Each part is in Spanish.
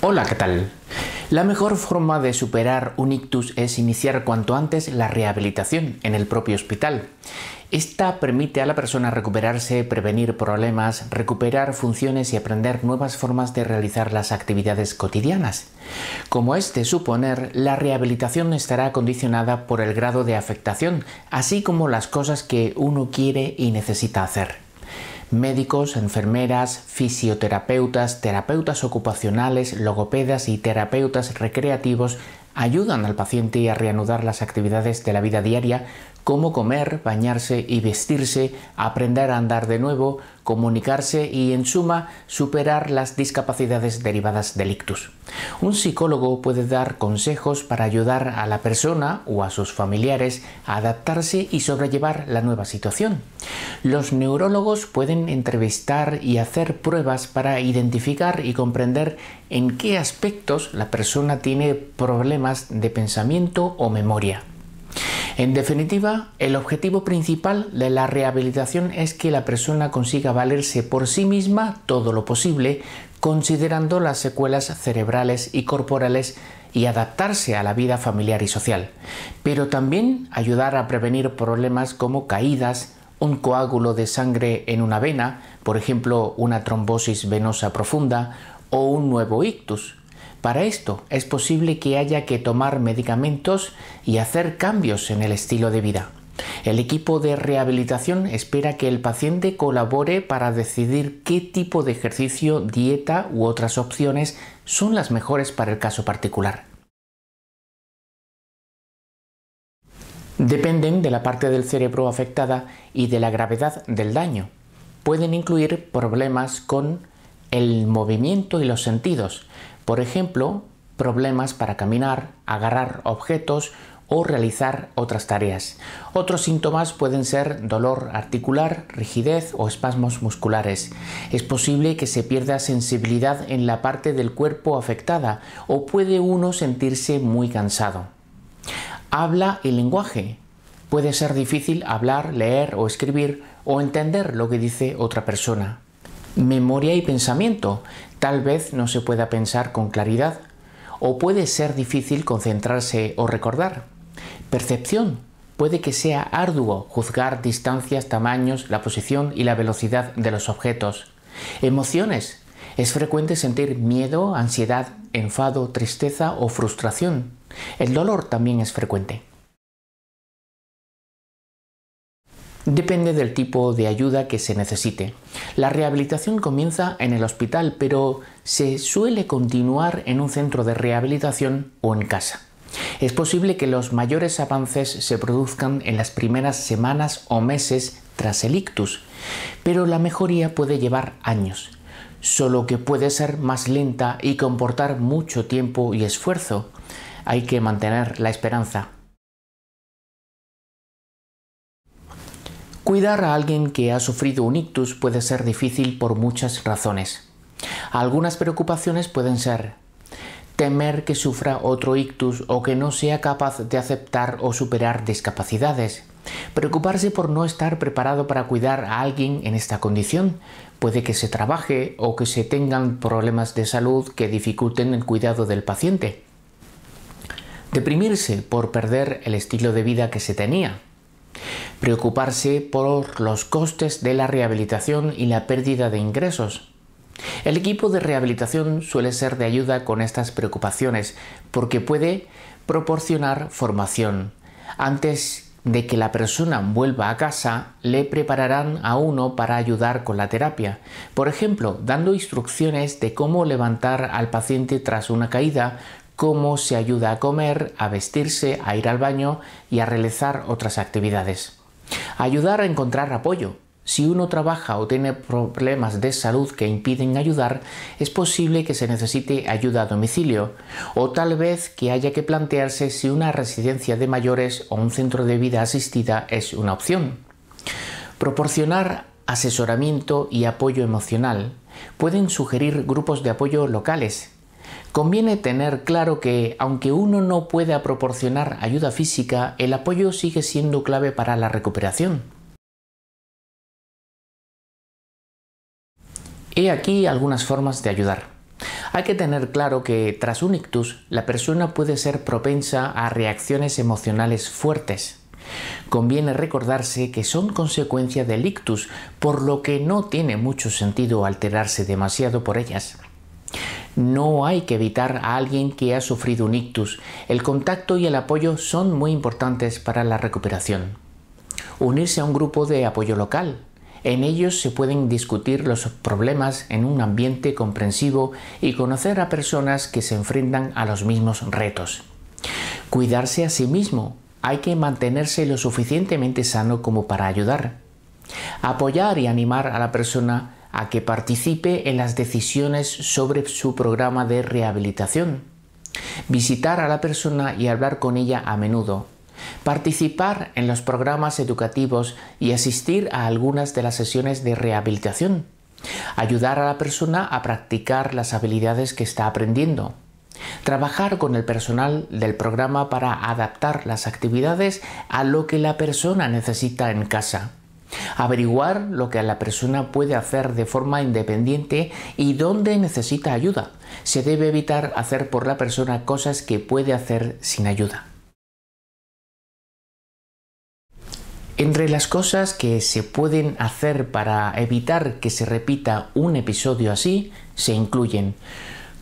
Hola, ¿qué tal? La mejor forma de superar un ictus es iniciar cuanto antes la rehabilitación en el propio hospital. Esta permite a la persona recuperarse, prevenir problemas, recuperar funciones y aprender nuevas formas de realizar las actividades cotidianas. Como es de suponer, la rehabilitación estará condicionada por el grado de afectación, así como las cosas que uno quiere y necesita hacer. Médicos, enfermeras, fisioterapeutas, terapeutas ocupacionales, logopedas y terapeutas recreativos ayudan al paciente a reanudar las actividades de la vida diaria cómo comer, bañarse y vestirse, aprender a andar de nuevo, comunicarse y, en suma, superar las discapacidades derivadas del ictus. Un psicólogo puede dar consejos para ayudar a la persona o a sus familiares a adaptarse y sobrellevar la nueva situación. Los neurólogos pueden entrevistar y hacer pruebas para identificar y comprender en qué aspectos la persona tiene problemas de pensamiento o memoria. En definitiva, el objetivo principal de la rehabilitación es que la persona consiga valerse por sí misma todo lo posible, considerando las secuelas cerebrales y corporales y adaptarse a la vida familiar y social, pero también ayudar a prevenir problemas como caídas, un coágulo de sangre en una vena, por ejemplo una trombosis venosa profunda, o un nuevo ictus, para esto es posible que haya que tomar medicamentos y hacer cambios en el estilo de vida. El equipo de rehabilitación espera que el paciente colabore para decidir qué tipo de ejercicio, dieta u otras opciones son las mejores para el caso particular. Dependen de la parte del cerebro afectada y de la gravedad del daño. Pueden incluir problemas con el movimiento y los sentidos, por ejemplo, problemas para caminar, agarrar objetos o realizar otras tareas. Otros síntomas pueden ser dolor articular, rigidez o espasmos musculares. Es posible que se pierda sensibilidad en la parte del cuerpo afectada o puede uno sentirse muy cansado. Habla el lenguaje. Puede ser difícil hablar, leer o escribir o entender lo que dice otra persona memoria y pensamiento. Tal vez no se pueda pensar con claridad o puede ser difícil concentrarse o recordar. Percepción. Puede que sea arduo juzgar distancias, tamaños, la posición y la velocidad de los objetos. Emociones. Es frecuente sentir miedo, ansiedad, enfado, tristeza o frustración. El dolor también es frecuente. Depende del tipo de ayuda que se necesite. La rehabilitación comienza en el hospital, pero se suele continuar en un centro de rehabilitación o en casa. Es posible que los mayores avances se produzcan en las primeras semanas o meses tras el ictus, pero la mejoría puede llevar años, solo que puede ser más lenta y comportar mucho tiempo y esfuerzo. Hay que mantener la esperanza. Cuidar a alguien que ha sufrido un ictus puede ser difícil por muchas razones. Algunas preocupaciones pueden ser temer que sufra otro ictus o que no sea capaz de aceptar o superar discapacidades. Preocuparse por no estar preparado para cuidar a alguien en esta condición. Puede que se trabaje o que se tengan problemas de salud que dificulten el cuidado del paciente. Deprimirse por perder el estilo de vida que se tenía preocuparse por los costes de la rehabilitación y la pérdida de ingresos. El equipo de rehabilitación suele ser de ayuda con estas preocupaciones porque puede proporcionar formación. Antes de que la persona vuelva a casa, le prepararán a uno para ayudar con la terapia, por ejemplo, dando instrucciones de cómo levantar al paciente tras una caída, cómo se ayuda a comer, a vestirse, a ir al baño y a realizar otras actividades. Ayudar a encontrar apoyo. Si uno trabaja o tiene problemas de salud que impiden ayudar, es posible que se necesite ayuda a domicilio, o tal vez que haya que plantearse si una residencia de mayores o un centro de vida asistida es una opción. Proporcionar asesoramiento y apoyo emocional. Pueden sugerir grupos de apoyo locales, Conviene tener claro que, aunque uno no pueda proporcionar ayuda física, el apoyo sigue siendo clave para la recuperación. He aquí algunas formas de ayudar. Hay que tener claro que tras un ictus la persona puede ser propensa a reacciones emocionales fuertes. Conviene recordarse que son consecuencia del ictus, por lo que no tiene mucho sentido alterarse demasiado por ellas. No hay que evitar a alguien que ha sufrido un ictus. El contacto y el apoyo son muy importantes para la recuperación. Unirse a un grupo de apoyo local. En ellos se pueden discutir los problemas en un ambiente comprensivo y conocer a personas que se enfrentan a los mismos retos. Cuidarse a sí mismo. Hay que mantenerse lo suficientemente sano como para ayudar. Apoyar y animar a la persona a que participe en las decisiones sobre su programa de rehabilitación, visitar a la persona y hablar con ella a menudo, participar en los programas educativos y asistir a algunas de las sesiones de rehabilitación, ayudar a la persona a practicar las habilidades que está aprendiendo, trabajar con el personal del programa para adaptar las actividades a lo que la persona necesita en casa, averiguar lo que la persona puede hacer de forma independiente y dónde necesita ayuda. Se debe evitar hacer por la persona cosas que puede hacer sin ayuda. Entre las cosas que se pueden hacer para evitar que se repita un episodio así, se incluyen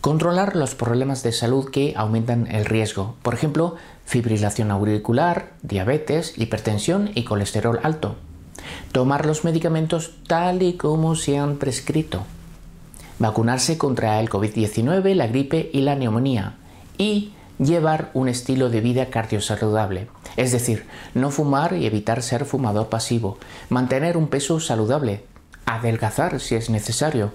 controlar los problemas de salud que aumentan el riesgo, por ejemplo, fibrilación auricular, diabetes, hipertensión y colesterol alto tomar los medicamentos tal y como se han prescrito, vacunarse contra el COVID-19, la gripe y la neumonía y llevar un estilo de vida cardiosaludable, es decir, no fumar y evitar ser fumador pasivo, mantener un peso saludable, adelgazar si es necesario,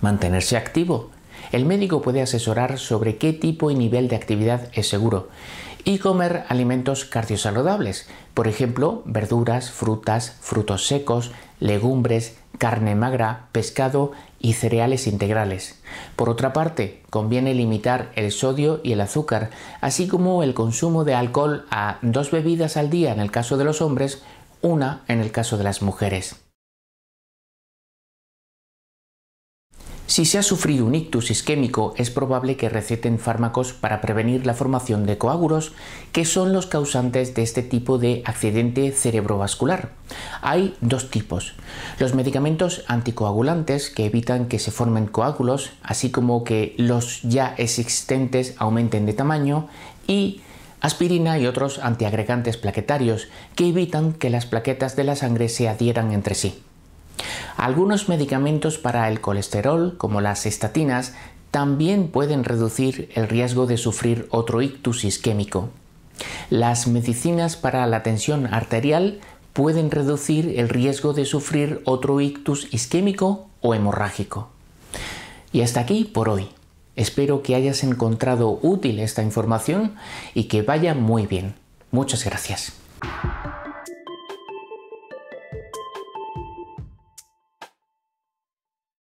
mantenerse activo. El médico puede asesorar sobre qué tipo y nivel de actividad es seguro y comer alimentos cardiosaludables, por ejemplo, verduras, frutas, frutos secos, legumbres, carne magra, pescado y cereales integrales. Por otra parte, conviene limitar el sodio y el azúcar, así como el consumo de alcohol a dos bebidas al día en el caso de los hombres, una en el caso de las mujeres. Si se ha sufrido un ictus isquémico, es probable que receten fármacos para prevenir la formación de coágulos, que son los causantes de este tipo de accidente cerebrovascular. Hay dos tipos. Los medicamentos anticoagulantes, que evitan que se formen coágulos, así como que los ya existentes aumenten de tamaño, y aspirina y otros antiagregantes plaquetarios, que evitan que las plaquetas de la sangre se adhieran entre sí. Algunos medicamentos para el colesterol, como las estatinas, también pueden reducir el riesgo de sufrir otro ictus isquémico. Las medicinas para la tensión arterial pueden reducir el riesgo de sufrir otro ictus isquémico o hemorrágico. Y hasta aquí por hoy. Espero que hayas encontrado útil esta información y que vaya muy bien. Muchas gracias.